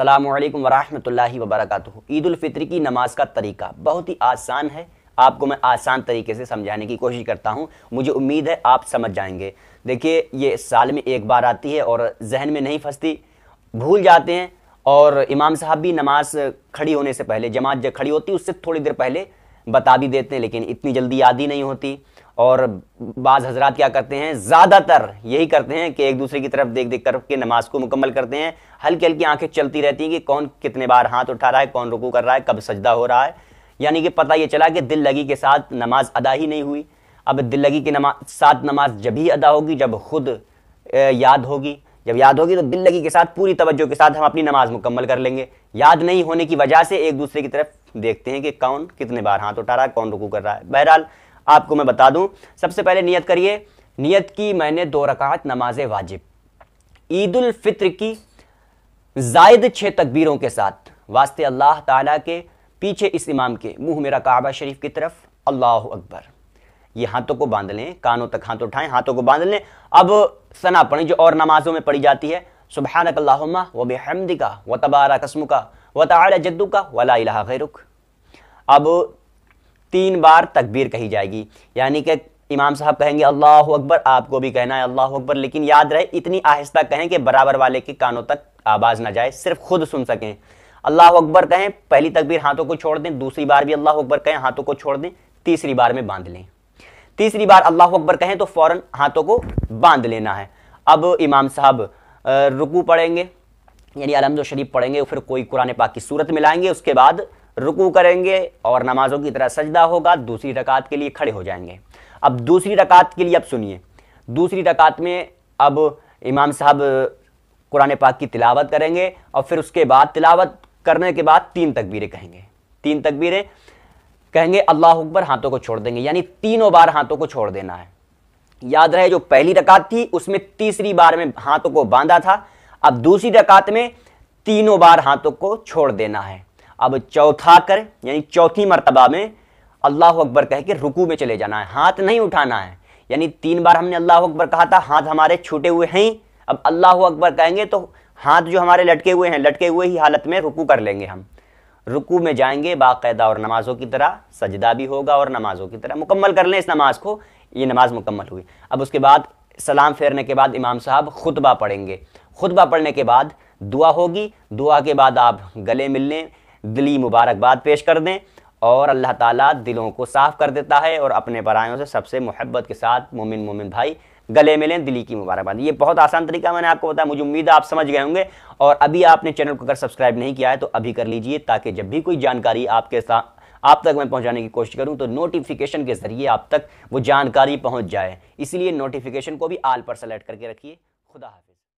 अल्लाम वरहमल वबरक ईदालफ़ितर की नमाज़ का तरीका बहुत ही आसान है आपको मैं आसान तरीके से समझाने की कोशिश करता हूँ मुझे उम्मीद है आप समझ जाएंगे देखिए ये साल में एक बार आती है और जहन में नहीं फंसती भूल जाते हैं और इमाम साहब भी नमाज खड़ी होने से पहले जमात जब खड़ी होती है उससे थोड़ी देर पहले बता भी देते हैं लेकिन इतनी जल्दी याद ही नहीं होती और बाज़ हजरात क्या करते हैं ज़्यादातर यही करते हैं कि एक दूसरे की तरफ देख देख कर के नमाज को मुकम्मल करते हैं हल्की हल्की आंखें चलती रहती हैं कि कौन कितने बार हाथ उठा रहा है कौन रुकू कर रहा है कब सजदा हो रहा है यानी कि पता ये चला कि दिल लगी के साथ नमाज अदा ही नहीं हुई अब दिल लगी की नमाज साथ नमाज जब ही अदा होगी जब खुद याद होगी जब याद होगी तो दिल लगी के साथ पूरी तवज्जो के साथ हम अपनी नमाज मुकम्मल कर लेंगे याद नहीं होने की वजह से एक दूसरे की तरफ देखते हैं कि कौन कितने बार हाथ उठा रहा है कौन रुकू कर रहा है बहरहाल आपको मैं बता दूं सबसे पहले नियत करिए नियत की मैंने दो रकात नमाज वाजिब ईद उल फित्र की जायद छः तकबीरों के साथ वास्ते अल्लाह ताला के पीछे इस इमाम के मुंह मेरा काबा शरीफ की तरफ अल्लाह अकबर ये हाथों को बांध लें कानों तक हाथ उठाएं हाथों को बांध लें अब सना पढ़ें जो और नमाजों में पढ़ी जाती है सुबहानकल्लाहुम्मा व बेहमदिका व तबारा का व तारा जद्दू का वला इलाहा गैरुक अब तीन बार तकबीर कही जाएगी यानी कि इमाम साहब कहेंगे अल्लाह अकबर आपको भी कहना है अल्लाह अकबर लेकिन याद रहे इतनी आहिस्ता कहें कि बराबर वाले के कानों तक आवाज़ ना जाए सिर्फ खुद सुन सकें अल्लाह अकबर कहें पहली तकबीर हाथों को छोड़ दें दूसरी बार भी अल्लाह अकबर कहें हाथों को छोड़ दें तीसरी बार में बांध लें तीसरी बार अल्लाह अकबर कहें तो फ़ौर हाथों को बांध लेना है अब इमाम साहब रुकू पढ़ेंगे यानी अलहमद शरीफ पढ़ेंगे फिर कोई कुरान पाक की सूरत मिलाएंगे उसके बाद रुकू करेंगे और नमाजों की तरह सजदा होगा दूसरी रकात के लिए खड़े हो जाएंगे अब दूसरी रकात के लिए अब सुनिए दूसरी रकात में अब इमाम साहब कुरान पाक की तिलावत करेंगे और फिर उसके बाद तिलावत करने के बाद तीन तकबीरें कहेंगे तीन तकबीरें कहेंगे अल्लाह अकबर हाथों को छोड़ देंगे यानी तीनों बार हाथों को छोड़ देना है याद रहे जो पहली रकात थी उसमें तीसरी बार में हाथों को बांधा था अब दूसरी रकात में तीनों बार हाथों को छोड़ देना है अब चौथा कर यानी चौथी मरतबा में अल्लाह अकबर कह के रुकू में चले जाना है हाथ नहीं उठाना है यानी तीन बार हमने अल्लाह अकबर कहा था हाथ हमारे छूटे हुए हैं अब अल्लाह अकबर कहेंगे तो हाथ जो हमारे लटके हुए हैं लटके हुए ही हालत में रुकू कर लेंगे हम रुकू में जाएंगे बाकायदा और नमाज़ों की तरह सजदा भी होगा और नमाज़ों की तरह मुकम्मल कर लें इस नमाज़ को ये नमाज़ मुकम्मल हुई अब उसके बाद सलाम फेरने के बाद इमाम साहब खुतबा पढ़ेंगे खुतबा पढ़ने के बाद दुआ होगी दुआ के बाद आप गले मिलने दिली मुबारकबाद पेश कर दें और अल्लाह ताला दिलों को साफ़ कर देता है और अपने परायों से सबसे मोहब्बत के साथ मोमिन मोमिन भाई गले मिलें दिली की मुबारकबाद ये बहुत आसान तरीका मैंने आपको बताया मुझे उम्मीद है आप समझ गए होंगे और अभी आपने चैनल को अगर सब्सक्राइब नहीं किया है तो अभी कर लीजिए ताकि जब भी कोई जानकारी आपके साथ आप तक मैं पहुंचाने की कोशिश करूं तो नोटिफिकेशन के ज़रिए आप तक वो जानकारी पहुंच जाए इसलिए नोटिफिकेशन को भी आल पर सेलेक्ट करके रखिए खुदा